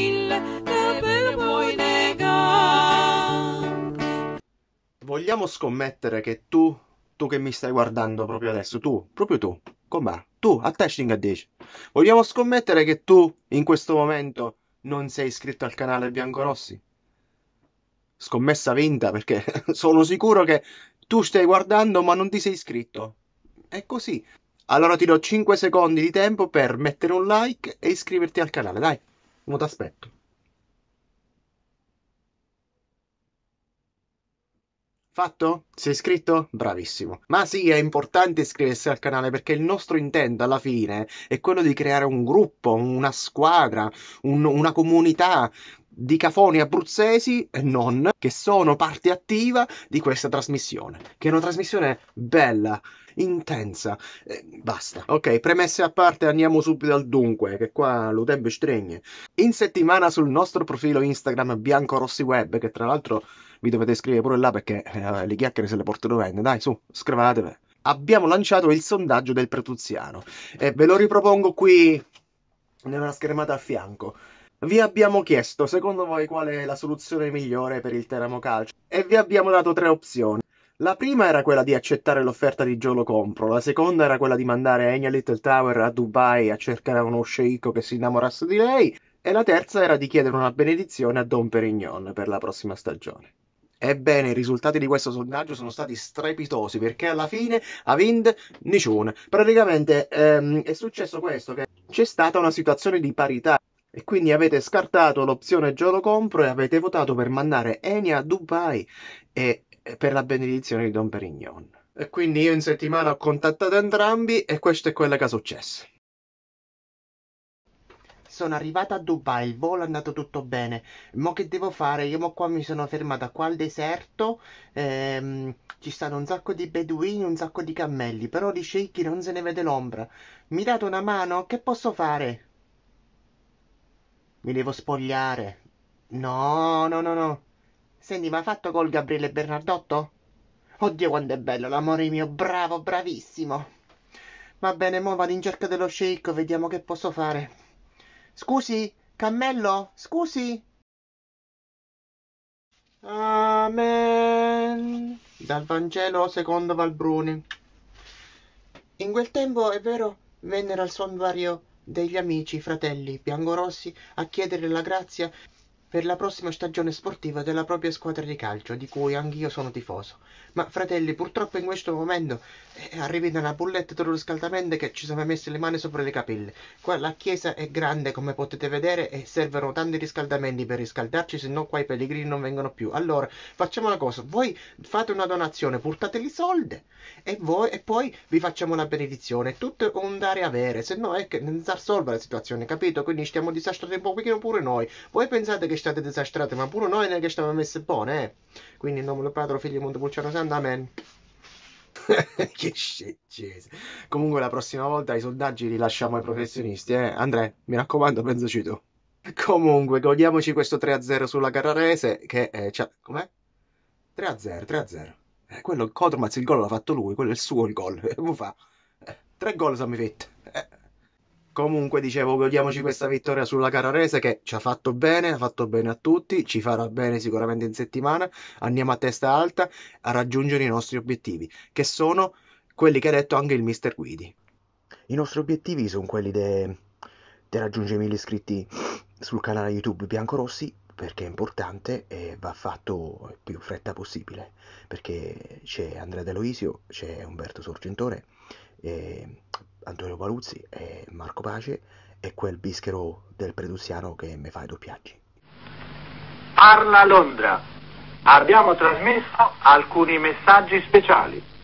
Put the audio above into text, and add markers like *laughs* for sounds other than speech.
mille che eh, puoi negare. Vogliamo scommettere che tu, tu che mi stai guardando proprio adesso, tu, proprio tu, com'è? Tu, a testing a 10. Vogliamo scommettere che tu, in questo momento, non sei iscritto al canale Biancorossi? Scommessa vinta perché *laughs* sono sicuro che tu stai guardando ma non ti sei iscritto. È così. Allora ti do 5 secondi di tempo per mettere un like e iscriverti al canale, dai. Mo t'aspetto. Fatto? Sei iscritto? Bravissimo. Ma sì, è importante iscriversi al canale perché il nostro intento alla fine è quello di creare un gruppo, una squadra, un, una comunità di cafoni abruzzesi e non che sono parte attiva di questa trasmissione, che è una trasmissione bella, intensa. Eh, basta. Ok, premesse a parte, andiamo subito al dunque, che qua lo tempo stregne. In settimana sul nostro profilo Instagram Bianco Rossi Web, che tra l'altro vi dovete scrivere pure là perché eh, le chiacchiere se le porto bene. Dai, su, scrivatevele. Abbiamo lanciato il sondaggio del Pretuziano e ve lo ripropongo qui nella schermata a fianco. Vi abbiamo chiesto, secondo voi, qual è la soluzione migliore per il Teramo Calcio e vi abbiamo dato tre opzioni. La prima era quella di accettare l'offerta di Giolo Compro, la seconda era quella di mandare Enya Little Tower a Dubai a cercare uno sceicco che si innamorasse di lei, e la terza era di chiedere una benedizione a Don Perignon per la prossima stagione. Ebbene, i risultati di questo sondaggio sono stati strepitosi perché alla fine ha vinto Niciun. Praticamente ehm, è successo questo, che c'è stata una situazione di parità e quindi avete scartato l'opzione Gio lo compro e avete votato per mandare Enia a Dubai e per la benedizione di Don Perignon. E quindi io in settimana ho contattato entrambi e questo è quello che è successo. Sono arrivata a Dubai, il volo è andato tutto bene. Mo che devo fare? Io mo qua mi sono fermata qua al deserto. Ehm, ci stanno un sacco di beduini, un sacco di cammelli, però di sceicchi non se ne vede l'ombra. Mi date una mano? Che posso fare? Mi devo spogliare. No, no, no, no. Senti, ma ha fatto col Gabriele Bernardotto? Oddio, quanto è bello, l'amore mio, bravo, bravissimo. Va bene, mo vado in cerca dello shake, vediamo che posso fare. Scusi, cammello, scusi. Amen. Dal Vangelo secondo Valbruni. In quel tempo, è vero, vennero al santuario degli amici fratelli biancorossi a chiedere la grazia per la prossima stagione sportiva della propria squadra di calcio, di cui anch'io sono tifoso. Ma fratelli, purtroppo in questo momento eh, arrivi da una bolletta di riscaldamento che ci sono messe le mani sopra le capelle. Qua la chiesa è grande, come potete vedere, e servono tanti riscaldamenti per riscaldarci, se no qua i pellegrini non vengono più. Allora, facciamo una cosa, voi fate una donazione, portate i soldi, e, voi, e poi vi facciamo la benedizione. Tutto un dare e avere, se no è che non si risolve la situazione, capito? Quindi stiamo disastrando un pochino pure noi. Voi pensate che state disastrate, ma pure noi che stiamo messi buone, eh. Quindi in nome del Padre, Figlio e Montepulciano Santo, amen. *laughs* che scettese. Comunque la prossima volta i sondaggi li lasciamo ai professionisti, eh. Andrea, mi raccomando, pensaci tu. Comunque, godiamoci questo 3-0 sulla Carrarese che eh, c'ha... com'è? 3-0, 3-0. Eh, quello Codormaz il gol l'ha fatto lui, quello è il suo il gol. *laughs* Eh, fa. tre gol sono fatti. Eh. Comunque, dicevo, godiamoci questa vittoria sulla Cararese che ci ha fatto bene, ha fatto bene a tutti, ci farà bene sicuramente in settimana. Andiamo a testa alta a raggiungere i nostri obiettivi, che sono quelli che ha detto anche il mister Guidi. I nostri obiettivi sono quelli di raggiungere i 1000 iscritti sul canale YouTube Biancorossi perché è importante e va fatto più fretta possibile perché c'è Andrea De Loisio, c'è Umberto Sorgentore e Antonio Paluzzi e Marco Pace e quel bischero del Preduziano che mi fa i doppiaggi. Parla Londra. Abbiamo trasmesso alcuni messaggi speciali.